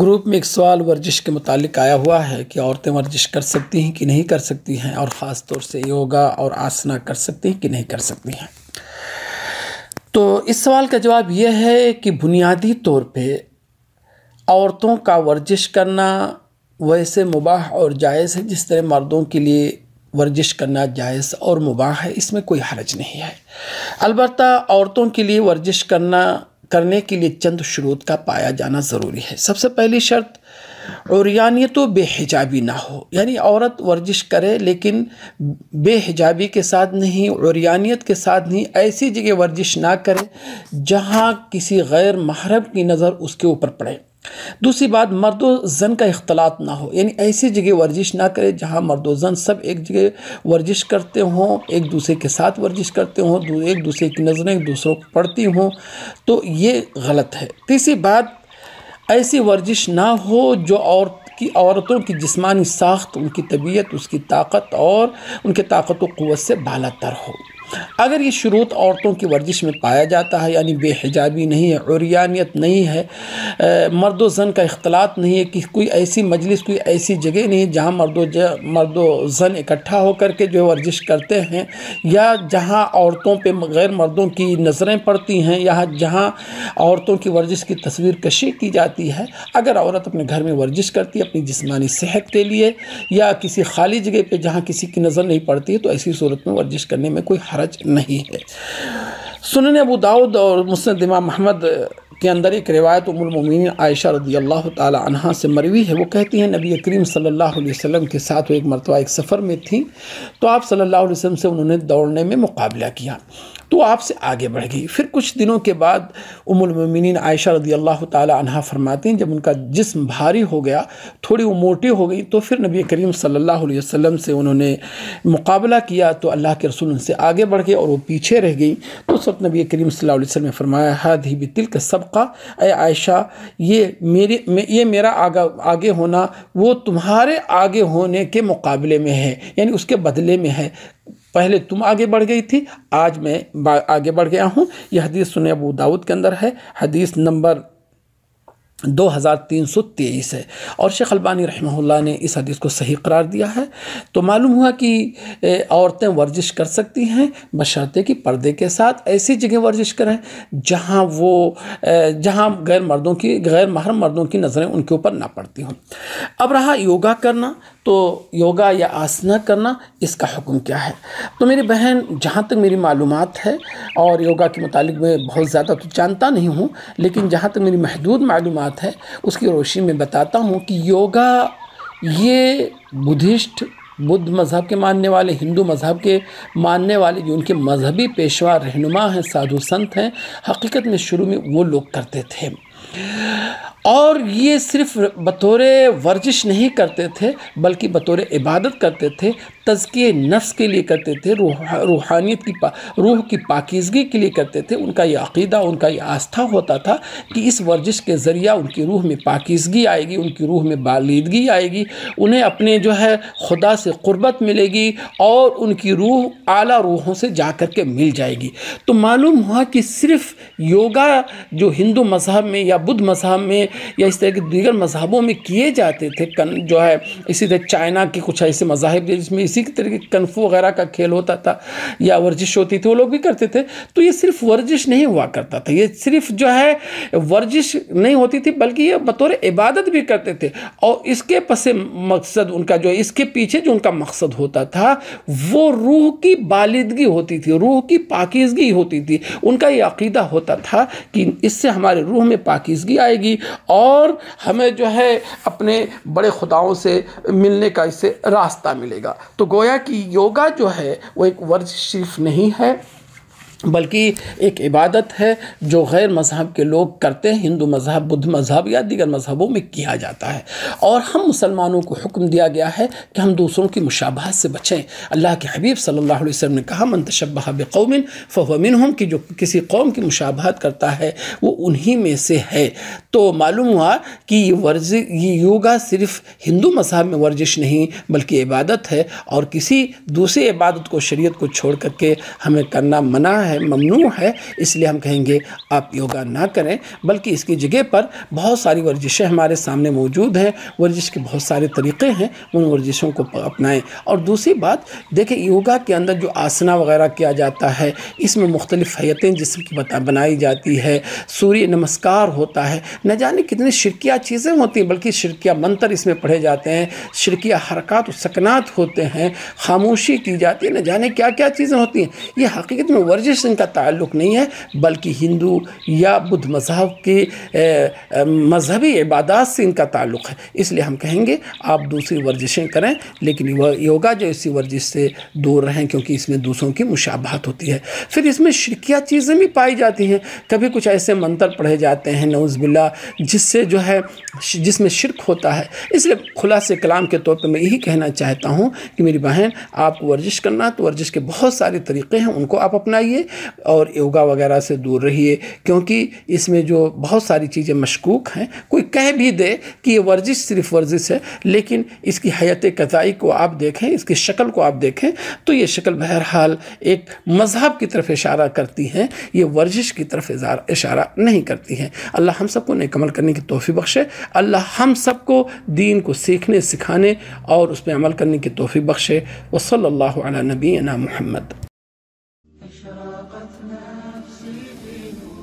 group میں ایک سوال ورزش کے متعلق آیا ہوا ہے کہ عورتیں ورزش کر سکتی ہیں کہ نہیں کر سکتی ہیں اور خاص طور سے یوگا اور آسنا کر سکتی ہیں کہ نہیں کر سکتی ہیں تو اس سوال کا جواب یہ ہے کہ بنیادی طور پہ عورتوں کا ورزش کرنا ویسے مباح اور جائز ہے جس طرح مردوں کے لیے ورزش کرنا جائز اور مباح ہے اس میں کوئی حرج نہیں ہے البتہ عورتوں کے لیے ورزش کرنا کرنے کے لیے چند شروط کا پایا جانا ضروری ہے سب سے پہلی شرط عریانیت و بے حجابی نہ ہو یعنی عورت ورزش کرے لیکن بے حجابی کے ساتھ نہیں عریانیت کے ساتھ نہیں ایسی جگہ ورزش نہ کرے جہاں کسی غیر محرم کی نظر اس کے اوپر پڑے دوسری بات مرد و زن کا اختلاط نہ ہو یعنی ایسی جگہ ورزش نہ کرے جہاں مرد و زن سب ایک جگہ ورزش کرتے ہوں ایک دوسرے کے ساتھ ورزش کرتے ہوں ایک دوسرے کی نظریں ایک دوسروں کو پڑھتی ہوں تو یہ غلط ہے تیسری بات ایسی ورزش نہ ہو جو عورت کی عورتوں کی جسمانی ساخت ان کی طبیعت اس کی طاقت اور ان کے طاقت و قوت سے بالا تر ہو اگر یہ شروط عورتوں کی ورزش میں پایا جاتا ہے یعنی بے حجابی نہیں ہے عریانیت نہیں ہے مرد و زن کا اختلاط نہیں ہے کہ کوئی ایسی مجلس کوئی ایسی جگہ نہیں جہاں مرد و مرد و زن اکٹھا ہو کر کے جو ورزش کرتے ہیں یا جہاں عورتوں پہ غیر مردوں کی نظریں پڑتی ہیں یا جہاں عورتوں کی ورزش کی تصویر کشی کی جاتی ہے اگر عورت اپنے گھر میں ورزش کرتی ہے اپنی جسمانی صحت کے لیے یا کسی خالی جگہ پہ جہاں کسی کی نظر نہیں پڑتی ہے تو ایسی صورت میں ورزش کرنے میں کوئی حرج حرج نہیں ہے سنن ابو دعود اور مسن دماغ محمد کے اندر ایک روایت ام المومین عائشہ رضی اللہ تعالی عنہ سے مروی ہے وہ کہتی ہیں نبی کریم صلی اللہ علیہ وسلم کے ساتھ وہ ایک مرتبہ ایک سفر میں تھیں تو آپ صلی اللہ علیہ وسلم سے انہوں نے دوڑنے میں مقابلہ کیا تو آپ سے آگے بڑھ گئی پھر کچھ دنوں کے بعد ام المومنین عائشہ رضی اللہ تعالی عنہ فرماتے ہیں جب ان کا جسم بھاری ہو گیا تھوڑی وہ موٹی ہو گئی تو پھر نبی کریم صلی اللہ علیہ وسلم سے انہوں نے مقابلہ کیا تو اللہ کے رسول ان سے آگے بڑھ گئے اور وہ پیچھے رہ گئی تو اس وقت نبی کریم صلی اللہ علیہ وسلم نے فرمایا حد ہی بھی تل سبقہ اے عائشہ یہ میری یہ میرا آگا آگے ہونا وہ تمہارے آگے ہونے کے مقابلے میں ہے یعنی اس کے بدلے میں ہے پہلے تم آگے بڑھ گئی تھی آج میں آگے بڑھ گیا ہوں یہ حدیث سنے ابو داود کے اندر ہے حدیث نمبر دو ہزار تین سو تیئیس ہے اور شیخ البانی رحمہ اللہ نے اس حدیث کو صحیح قرار دیا ہے تو معلوم ہوا کہ عورتیں ورزش کر سکتی ہیں بشرطے کی پردے کے ساتھ ایسی جگہ ورزش کریں جہاں وہ جہاں غیر مردوں کی غیر محرم مردوں کی نظریں ان کے اوپر نہ پڑتی ہوں اب رہا یوگا کرنا تو یوگا یا آسنا کرنا اس کا حکم کیا ہے تو میری بہن جہاں تک میری معلومات ہے اور یوگا کے متعلق میں بہت زیادہ تو جانتا نہیں ہوں لیکن جہاں تک میری محدود معلومات ہے اس کی روشنی میں بتاتا ہوں کہ یوگا یہ بدھسٹ بدھ مذہب کے ماننے والے ہندو مذہب کے ماننے والے جو ان کے مذہبی پیشوا رہنما ہیں سادھو سنت ہیں حقیقت میں شروع میں وہ لوگ کرتے تھے اور یہ صرف بطور ورزش نہیں کرتے تھے بلکہ بطور عبادت کرتے تھے تذکیہ نفس کے لیے کرتے تھے روح روحانیت کی روح کی پاکیزگی کے لیے کرتے تھے ان کا یہ عقیدہ ان کا یہ آستھا ہوتا تھا کہ اس ورزش کے ذریعہ ان کی روح میں پاکیزگی آئے گی ان کی روح میں بالیدگی آئے گی انہیں اپنے جو ہے خدا سے قربت ملے گی اور ان کی روح اعلیٰ روحوں سے جا کر کے مل جائے گی تو معلوم ہوا کہ صرف یوگا جو ہندو مذہب میں یا بدھ مذہب میں یا اس طرح کے دیگر مذہبوں میں کیے جاتے تھے جو ہے اسی طرح چائنا کے کچھ ایسے مذاہب جس میں اسی طرح کے کنفو وغیرہ کا کھیل ہوتا تھا یا ورزش ہوتی تھی وہ لوگ بھی کرتے تھے تو یہ صرف ورزش نہیں ہوا کرتا تھا یہ صرف جو ہے ورزش نہیں ہوتی تھی بلکہ یہ بطور عبادت بھی کرتے تھے اور اس کے پس مقصد ان کا جو ہے اس کے پیچھے جو ان کا مقصد ہوتا تھا وہ روح کی بالدگی ہوتی تھی روح کی پاکیزگی ہوتی تھی ان کا یہ عقیدہ ہوتا تھا کہ اس سے ہمارے روح میں پاکیزگی پاکیزگی آئے گی اور ہمیں جو ہے اپنے بڑے خداؤں سے ملنے کا اسے راستہ ملے گا تو گویا کہ یوگا جو ہے وہ ایک ورزش نہیں ہے بلکہ ایک عبادت ہے جو غیر مذہب کے لوگ کرتے ہیں ہندو مذہب بدھ مذہب یا دیگر مذہبوں میں کیا جاتا ہے اور ہم مسلمانوں کو حکم دیا گیا ہے کہ ہم دوسروں کی مشابہت سے بچیں اللہ کے حبیب صلی اللہ علیہ وسلم نے کہا من تشبہ بقوم فہو منہم کی جو کسی قوم کی مشابہت کرتا ہے وہ انہی میں سے ہے تو معلوم ہوا کہ ورزش یہ یوگا صرف ہندو مذہب میں ورزش نہیں بلکہ عبادت ہے اور کسی دوسری عبادت کو شریعت کو چھوڑ کر کے ہمیں کرنا منع ہے ہے ممنوع ہے اس لیے ہم کہیں گے آپ یوگا نہ کریں بلکہ اس کی جگہ پر بہت ساری ورزشیں ہمارے سامنے موجود ہیں ورزش کے بہت سارے طریقے ہیں ان ورزشوں کو اپنائیں اور دوسری بات دیکھیں یوگا کے اندر جو آسنا وغیرہ کیا جاتا ہے اس میں مختلف حیتیں جسم کی بنائی جاتی ہے سوریہ نمسکار ہوتا ہے نہ جانے کتنی شرکیہ چیزیں ہوتی ہیں بلکہ شرکیہ منتر اس میں پڑھے جاتے ہیں شرکیہ حرکات و سکنات ہوتے ہیں خاموشی کی جاتی ہے نہ جانے کیا کیا چیزیں ہوتی ہیں یہ حقیقت میں ورزش کا تعلق نہیں ہے بلکہ ہندو یا بدھ مذہب کی مذہبی عبادات سے ان کا تعلق ہے اس لیے ہم کہیں گے آپ دوسری ورزشیں کریں لیکن یوگا جو اسی ورزش سے دور رہیں کیونکہ اس میں دوسروں کی مشابہت ہوتی ہے پھر اس میں شرکیہ چیزیں بھی پائی جاتی ہیں کبھی کچھ ایسے منتر پڑھے جاتے ہیں نعوذ باللہ جس سے جو ہے جس میں شرک ہوتا ہے اس لیے خلاص کلام کے طور پہ میں یہی کہنا چاہتا ہوں کہ میری بہن آپ کو ورزش کرنا تو ورزش کے بہت سارے طریقے ہیں ان کو آپ اپنائیے اور یوگا وغیرہ سے دور رہیے کیونکہ اس میں جو بہت ساری چیزیں مشکوک ہیں کوئی کہہ بھی دے کہ یہ ورزش صرف ورزش ہے لیکن اس کی حیات قطائی کو آپ دیکھیں اس کی شکل کو آپ دیکھیں تو یہ شکل بہرحال ایک مذہب کی طرف اشارہ کرتی ہیں یہ ورزش کی طرف اشارہ نہیں کرتی ہیں اللہ ہم سب کو نیک عمل کرنے کی توفی بخشے اللہ ہم سب کو دین کو سیکھنے سکھانے اور اس پہ عمل کرنے کی توفی بخشے وصلی اللہ علیہ نبی محمد mercy in